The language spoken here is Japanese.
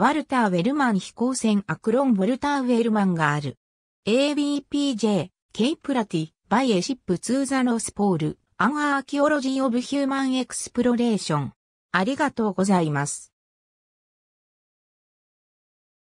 ワルター・ウェルマン飛行船アクロン・ウォルター・ウェルマンがある。ABPJ、ケイプラティ、バイエシップ・ツーザ・ロスポール、アン・アーキオロジー・オブ・ヒューマン・エクスプロレーション。ありがとうございます。